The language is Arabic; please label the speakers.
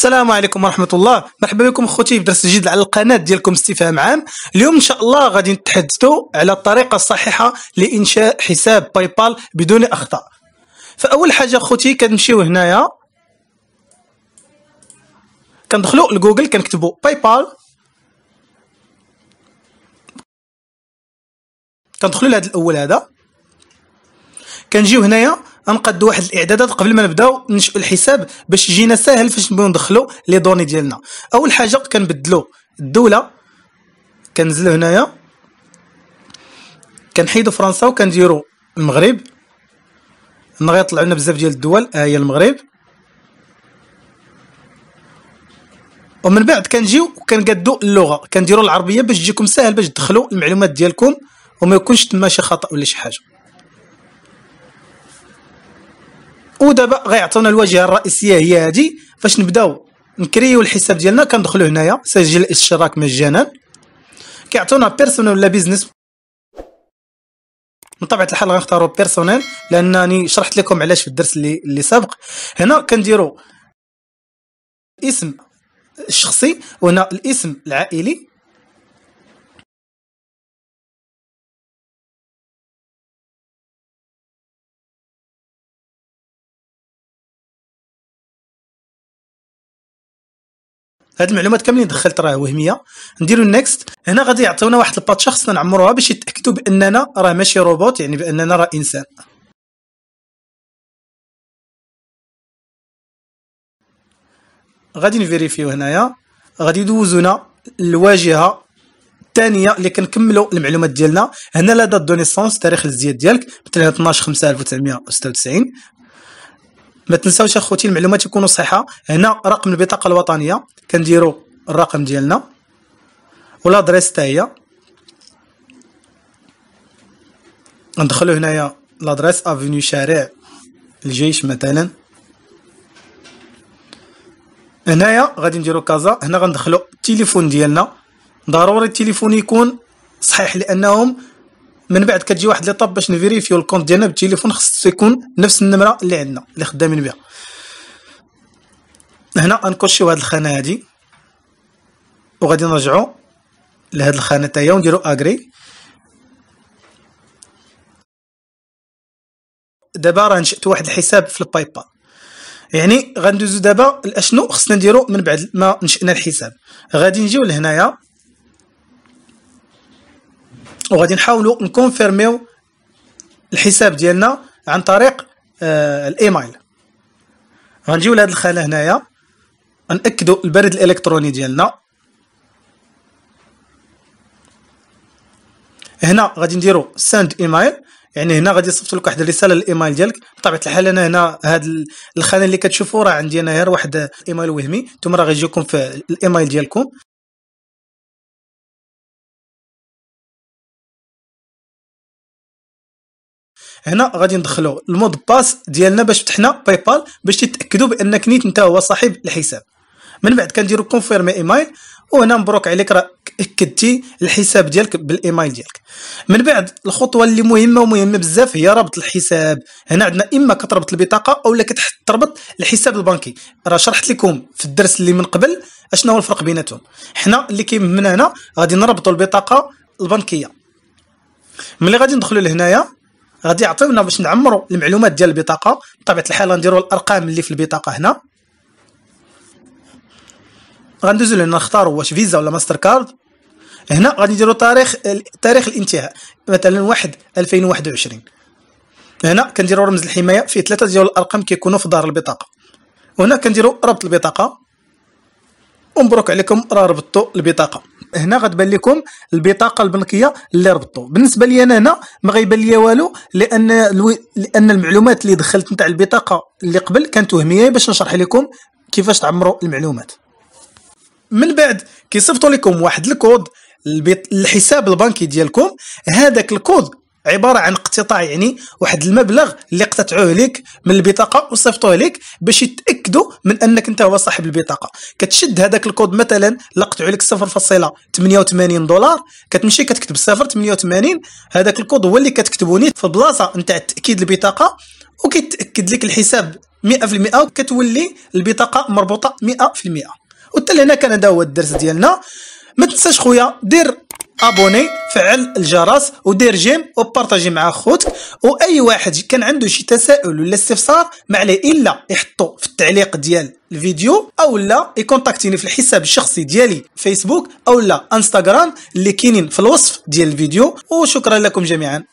Speaker 1: السلام عليكم ورحمه الله مرحبا بكم خوتي في درس جديد على القناه ديالكم استفهام عام اليوم ان شاء الله غادي نتحدثوا على الطريقه الصحيحه لانشاء حساب باي بال بدون اخطاء فاول حاجه خوتي كنمشيو هنايا كندخلوا لجوجل كنكتبوا باي بال كندخلوا لهذا الاول هذا كنجيو هنايا غنقادو واحد الاعدادات قبل ما نبداو ننشئو الحساب باش يجينا ساهل فاش نبغيو ندخلو لي دوني ديالنا اول حاجه كنبدلو الدوله كنزلو هنايا كنحيدو فرنسا وكنديرو المغرب هنا غيطلعوا لنا بزاف ديال الدول ها آه، هي المغرب ومن بعد كنجيو وكنقادو اللغه كنديروا العربيه باش تجيكم ساهل باش تدخلوا المعلومات ديالكم وما يكونش تما شي خطا ولا شي حاجه ودابا غيعطيونا الواجهه الرئيسيه هي هذه فاش نبداو نكريو الحساب ديالنا كندخلو هنايا سجل الاشتراك مجانا كيعطيونا بيرسونيل ولا بيزنس من طبيعه الحال غنختارو بيرسونيل لانني شرحت لكم علاش
Speaker 2: في الدرس اللي, اللي سابق هنا كنديرو اسم الشخصي وهنا الاسم العائلي هاد المعلومات كاملين دخلت راه وهميه نديرو نيكست هنا غادي يعطيونا واحد الباتش خصنا نعمروها باش يتاكدوا باننا راه ماشي روبوت يعني باننا راه انسان غادي نفيريفيو هنايا غادي يدوزونا الواجهه الثانيه اللي كنكملوا المعلومات
Speaker 1: ديالنا هنا لا دات دو نيسونس تاريخ الازدياد ديالك مثلا 12 5996 ما تنساوش اخوتي المعلومات يكونوا صحيحه هنا رقم البطاقه الوطنيه كنديروا الرقم ديالنا والادريس حتى هي ندخلوا هنايا لادريس افينيو شارع الجيش مثلا هنايا غادي نديرو كازا هنا غندخلو التليفون ديالنا ضروري التليفون يكون صحيح لانهم من بعد كتجي واحد لي طاب باش نفيريفيو الكونت ديالنا بالتليفون خص يكون نفس النمره اللي عندنا اللي خدامين بها هنا غنكوشيو هاد الخانه هادي وغادي نرجعو لهاد الخانه تاهي ونديرو اغري دابا راه نشات واحد الحساب في البايبال يعني غندوزو دابا لاشنو خصنا نديرو من بعد ما نشئنا الحساب غادي نجيو لهنايا وغادي نحاولوا نكونفيرميو الحساب ديالنا عن طريق آه الايميل غنجيو لهاد الخانه هنايا ناكدوا البريد الالكتروني ديالنا هنا غادي نديرو ساند ايميل يعني هنا غادي يصيفط لك واحد الرساله للايميل ديالك بطبيعه الحال انا
Speaker 2: هنا هاد الخانه اللي كتشوفوا راه عندي انا غير واحد الايميل وهمي نتوما راه غيجيكم في الايميل ديالكم هنا غادي ندخلو المود باس ديالنا
Speaker 1: باش فتحنا باي بال باش تتاكدوا بانك نيت انت هو صاحب الحساب من بعد كنديروا كونفيرمي ايميل وهنا مبروك عليك راه اكدتي الحساب ديالك بالايميل ديالك من بعد الخطوه اللي مهمه ومهمه بزاف هي ربط الحساب هنا عندنا اما كتربط البطاقه اولا كتربط الحساب البنكي راه شرحت لكم في الدرس اللي من قبل اشنو هو الفرق بيناتهم حنا اللي كيهمنا هنا غادي نربطوا البطاقه البنكيه ملي غادي ندخلوا لهنايا غادي يعطيونا باش نعمروا المعلومات ديال البطاقه بطبيعه الحال غنديروا الارقام اللي في البطاقه هنا غندوزو لهنا نختاروا واش فيزا ولا ماستر كارد هنا غادي نديروا تاريخ تاريخ الانتهاء مثلا 1 2021 هنا كنديروا رمز الحمايه فيه ثلاثه ديال الارقام كيكونوا في دار البطاقه وهنا كنديروا ربط البطاقه ومبروك عليكم راه ربطتوا البطاقه هنا غتبان لكم البطاقه البنكيه اللي ربطتوا بالنسبه لي انا هنا ما غيبان لي والو لان لان المعلومات اللي دخلت نتاع البطاقه اللي قبل كانت وهميه باش نشرح لكم كيفاش تعمروا المعلومات من بعد كيصيفطوا لكم واحد الكود الحساب البنكي ديالكم هذاك الكود عباره عن اقتطاع يعني واحد المبلغ اللي اقتطعوه لك من البطاقه وصيفطوه لك باش يتاكدوا من انك انت هو صاحب البطاقه كتشد هذاك الكود مثلا لقطعوا لك 0.88 دولار كتمشي كتكتب 0.88 هذاك الكود هو اللي كتكتبو نيت في البلاصه نتاع تاكيد البطاقه وكيتاكد لك الحساب 100% وكتولي البطاقه مربوطه 100% وحتى لهنا كان هذا هو الدرس ديالنا ما تنساش خويا دير ابوني فعل الجرس ودير جيم وبارطاجي مع خوتك واي واحد كان عنده شي تساؤل ولا استفسار ما عليه الا يحطو في التعليق ديال الفيديو او لا يكونتاكتيني في الحساب
Speaker 2: الشخصي ديالي فيسبوك او لا انستغرام اللي كاينين في الوصف ديال الفيديو وشكرا لكم جميعا